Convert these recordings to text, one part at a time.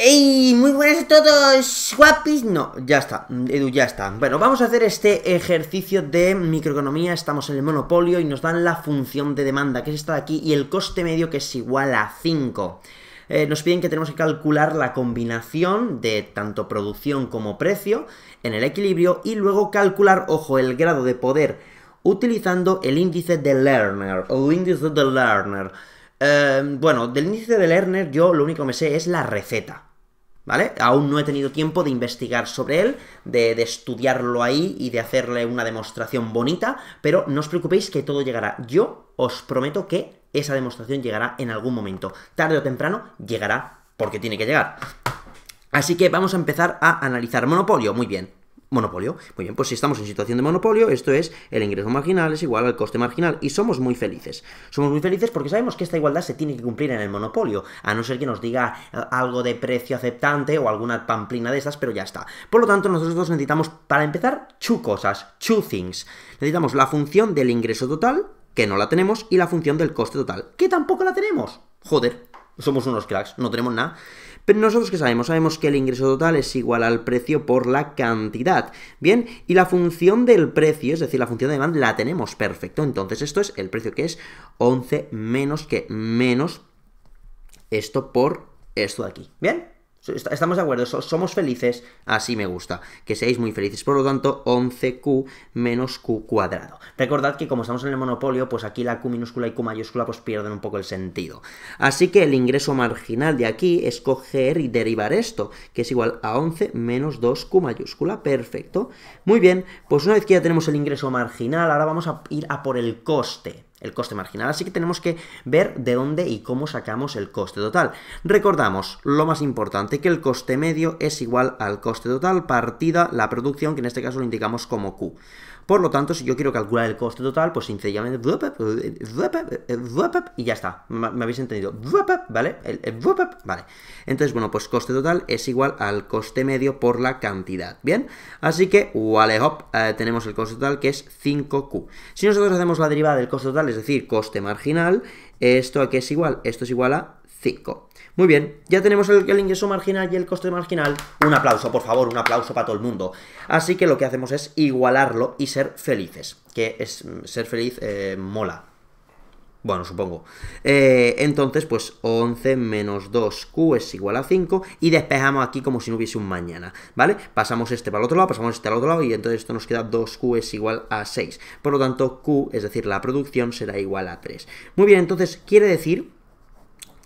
¡Ey! Muy buenas a todos, guapis. No, ya está, Edu, ya está. Bueno, vamos a hacer este ejercicio de microeconomía. Estamos en el monopolio y nos dan la función de demanda, que es esta de aquí, y el coste medio, que es igual a 5. Eh, nos piden que tenemos que calcular la combinación de tanto producción como precio en el equilibrio y luego calcular, ojo, el grado de poder utilizando el índice de Lerner o índice de Lerner. Eh, bueno, del índice de Lerner yo lo único que me sé es la receta. ¿vale? Aún no he tenido tiempo de investigar sobre él, de, de, estudiarlo ahí y de hacerle una demostración bonita, pero no os preocupéis que todo llegará. Yo os prometo que esa demostración llegará en algún momento. Tarde o temprano llegará porque tiene que llegar. Así que vamos a empezar a analizar Monopolio, muy bien. Monopolio. Muy bien, pues si estamos en situación de monopolio, esto es el ingreso marginal es igual al coste marginal y somos muy felices. Somos muy felices porque sabemos que esta igualdad se tiene que cumplir en el monopolio, a no ser que nos diga eh, algo de precio aceptante o alguna pamplina de esas, pero ya está. Por lo tanto, nosotros necesitamos, para empezar, chu cosas, two things. Necesitamos la función del ingreso total, que no la tenemos, y la función del coste total, que tampoco la tenemos. Joder, somos unos cracks, no tenemos nada. Pero nosotros que sabemos, sabemos que el ingreso total es igual al precio por la cantidad. Bien, y la función del precio, es decir, la función de demanda, la tenemos perfecto. Entonces esto es el precio que es 11 menos que menos esto por esto de aquí. ¿Bien? Estamos de acuerdo, somos felices, así me gusta, que seáis muy felices. Por lo tanto, 11q menos q cuadrado. Recordad que como estamos en el monopolio, pues aquí la q minúscula y q mayúscula pues pierden un poco el sentido. Así que el ingreso marginal de aquí es coger y derivar esto, que es igual a 11 menos 2q mayúscula. Perfecto. Muy bien, pues una vez que ya tenemos el ingreso marginal, ahora vamos a ir a por el coste el coste marginal. Así que tenemos que ver de dónde y cómo sacamos el coste total. Recordamos lo más importante, que el coste medio es igual al coste total partida la producción, que en este caso lo indicamos como Q. Por lo tanto, si yo quiero calcular el coste total, pues sencillamente y ya está. ¿Me habéis entendido? ¿Vale? Vale. Entonces, bueno, pues coste total es igual al coste medio por la cantidad. ¿Bien? Así que, vale, hop, eh, tenemos el coste total que es 5Q. Si nosotros hacemos la derivada del coste total, es decir, coste marginal, esto qué es igual, esto es igual a 5. Muy bien, ya tenemos el, ingreso marginal y el coste marginal. Un aplauso, por favor, un aplauso para todo el mundo. Así que lo que hacemos es igualarlo y ser felices, que es mm, ser feliz eh, mola. Bueno, supongo. Eh, entonces, pues 11 menos 2q es igual a 5 y despejamos aquí como si no hubiese un mañana, ¿vale? Pasamos este para el otro lado, pasamos este al otro lado y entonces esto nos queda 2q es igual a 6. Por lo tanto, q, es decir, la producción será igual a 3. Muy bien, entonces quiere decir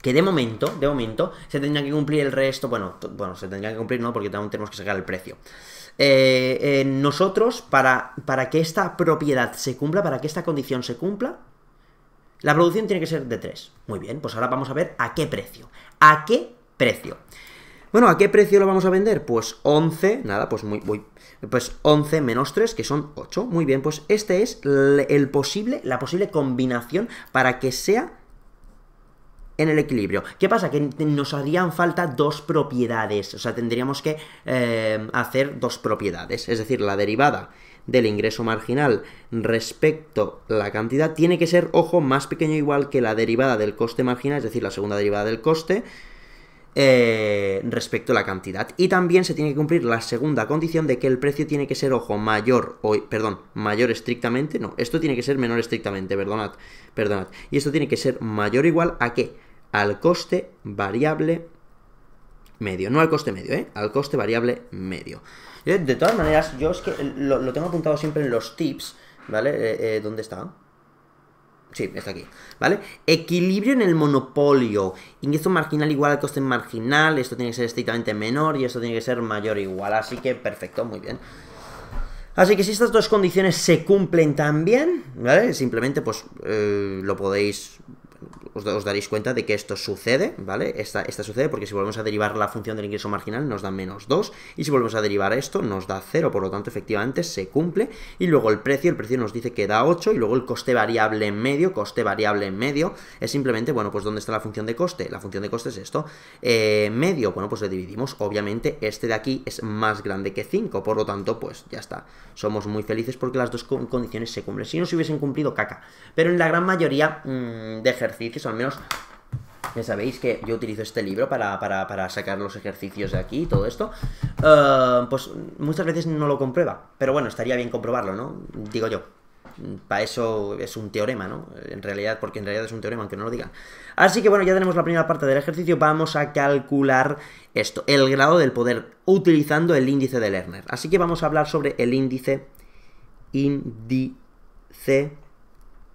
que de momento, de momento, se tendría que cumplir el resto, bueno, bueno, se tendría que cumplir, ¿no? Porque también tenemos que sacar el precio. Eh, eh, nosotros, para, para que esta propiedad se cumpla, para que esta condición se cumpla, la producción tiene que ser de 3. Muy bien, pues ahora vamos a ver a qué precio. ¿A qué precio? Bueno, ¿a qué precio lo vamos a vender? Pues 11, nada, pues muy, muy pues 11 menos 3, que son 8. Muy bien, pues este es el posible, la posible combinación para que sea en el equilibrio. ¿Qué pasa? Que nos harían falta dos propiedades, o sea, tendríamos que eh, hacer dos propiedades, es decir, la derivada del ingreso marginal respecto a la cantidad tiene que ser, ojo, más pequeño igual que la derivada del coste marginal, es decir, la segunda derivada del coste, eh, respecto a la cantidad. Y también se tiene que cumplir la segunda condición de que el precio tiene que ser, ojo, mayor, o, perdón, mayor estrictamente, no, esto tiene que ser menor estrictamente, perdonad, perdonad. Y esto tiene que ser mayor o igual a qué? al coste variable medio. No al coste medio, ¿eh? Al coste variable medio. Eh, de todas maneras, yo es que lo, tengo apuntado siempre en los tips, ¿vale? Eh, eh, ¿Dónde está? Sí, está aquí, ¿vale? Equilibrio en el monopolio. Ingreso marginal igual al coste marginal. Esto tiene que ser estrictamente menor y esto tiene que ser mayor o igual. Así que perfecto, muy bien. Así que si estas dos condiciones se cumplen también, ¿vale? Simplemente pues lo podéis os, daréis cuenta de que esto sucede, ¿vale? Esta, sucede porque si volvemos a derivar la función del ingreso marginal nos da menos 2 y si volvemos a derivar esto nos da 0, por lo tanto efectivamente se cumple y luego el precio, el precio nos dice que da 8 y luego el coste variable en medio, coste variable en medio es simplemente, bueno, pues ¿dónde está la función de coste? La función de coste es esto, eh, medio, bueno, pues le dividimos, obviamente este de aquí es más grande que 5, por lo tanto pues ya está, somos muy felices porque las dos condiciones se cumplen, si no se hubiesen cumplido caca, pero en la gran mayoría mm, de ejercicios al menos ya sabéis que yo utilizo este libro para, sacar los ejercicios de aquí y todo esto, eh, pues muchas veces no lo comprueba. Pero bueno, estaría bien comprobarlo, ¿no? Digo yo. Para eso es un teorema, ¿no? En realidad, porque en realidad es un teorema, aunque no lo digan. Así que bueno, ya tenemos la primera parte del ejercicio. Vamos a calcular esto, el grado del poder, utilizando el índice de Lerner. Así que vamos a hablar sobre el índice, índice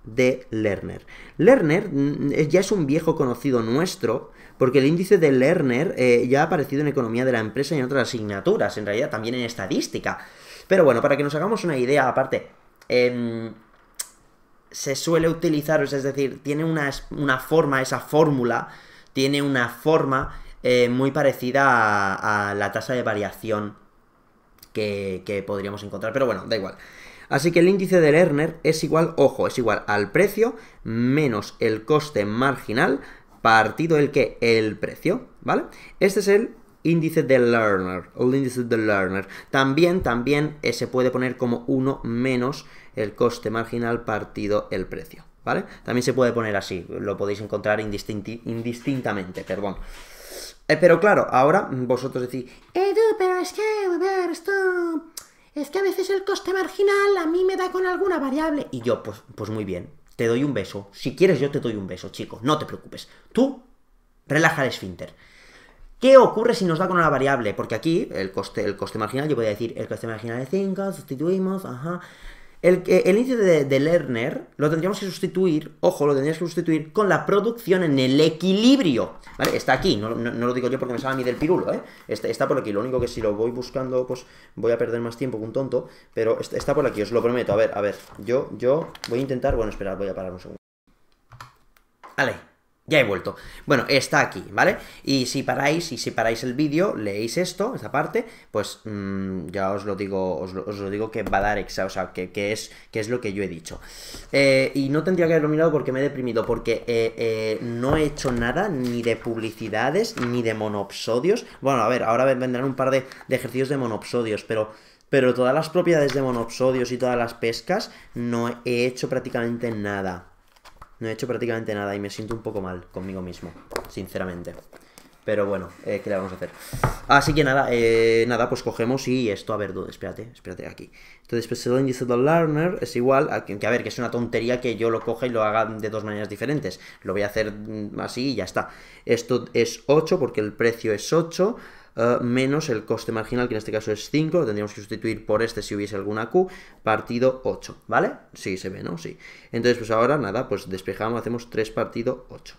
de Lerner. Lerner mm, eh, ya es un viejo conocido nuestro, porque el índice de Lerner eh, ya ha aparecido en economía de la empresa y en otras asignaturas, en realidad también en estadística. Pero bueno, para que nos hagamos una idea, aparte, em, se suele utilizar, es decir, tiene una, una forma, esa fórmula, tiene una forma eh, muy parecida a, la tasa de variación que podríamos encontrar. Pero bueno, da igual. Así que el índice de Lerner es igual, ojo, es igual al precio menos el coste marginal partido el que, el precio, ¿vale? Este es el índice de learner, el índice de learner. También, también eh, se puede poner como 1 menos el coste marginal partido el precio, ¿vale? También se puede poner así, lo podéis encontrar indistintamente, perdón. Eh, pero claro, ahora vosotros decís, Edu, pero es que, a ver, esto es que a veces el coste marginal a mí me da con alguna variable. Y yo, pues, pues muy bien, te doy un beso. Si quieres, yo te doy un beso, chico, no te preocupes. Tú, relaja el esfínter. ¿Qué ocurre si nos da con una variable? Porque aquí el coste, el coste marginal, yo voy a decir, el coste marginal es 5, sustituimos, ajá. El, índice de, Lerner lo tendríamos que sustituir, ojo, lo tendríamos que sustituir con la producción en el equilibrio. ¿Vale? Está aquí, no, lo digo yo porque me sabe a mí del pirulo, ¿eh? Está, por aquí, lo único que si lo voy buscando, pues voy a perder más tiempo que un tonto, pero está, por aquí, os lo prometo. A ver, a ver, yo, yo voy a intentar, bueno, esperad, voy a parar un segundo. Vale, ya he vuelto. Bueno, está aquí, ¿vale? Y si paráis, y si paráis el vídeo, leéis esto, esta parte, pues mm, ya os lo digo, os lo, digo que va a dar exa, o sea, que, es, es lo que yo he dicho. Eh, y no tendría que haberlo mirado porque me he deprimido, porque eh, eh, no he hecho nada ni de publicidades, ni de monopsodios. Bueno, a ver, ahora vendrán un par de, ejercicios de monopsodios, pero pero todas las propiedades de monopsodios y todas las pescas no he hecho prácticamente nada. No he hecho prácticamente nada y me siento un poco mal conmigo mismo, sinceramente. Pero bueno, eh, ¿qué le vamos a hacer? Así que nada, eh, nada, pues cogemos y esto, a ver, ¿dónde? espérate, espérate aquí. Entonces, el Learner es igual, a, que a ver, que es una tontería que yo lo coja y lo haga de dos maneras diferentes. Lo voy a hacer mm, así y ya está. Esto es 8 porque el precio es 8. Eh, menos el coste marginal, que en este caso es 5, lo tendríamos que sustituir por este si hubiese alguna Q, partido 8, ¿vale? Sí, se ve, ¿no? Sí. Entonces, pues ahora nada, pues despejamos, hacemos 3 partido 8.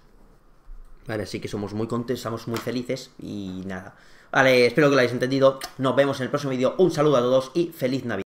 Vale, así que somos muy contentos, somos muy felices y nada. Vale, espero que lo hayáis entendido. Nos vemos en el próximo vídeo. Un saludo a todos y feliz Navidad.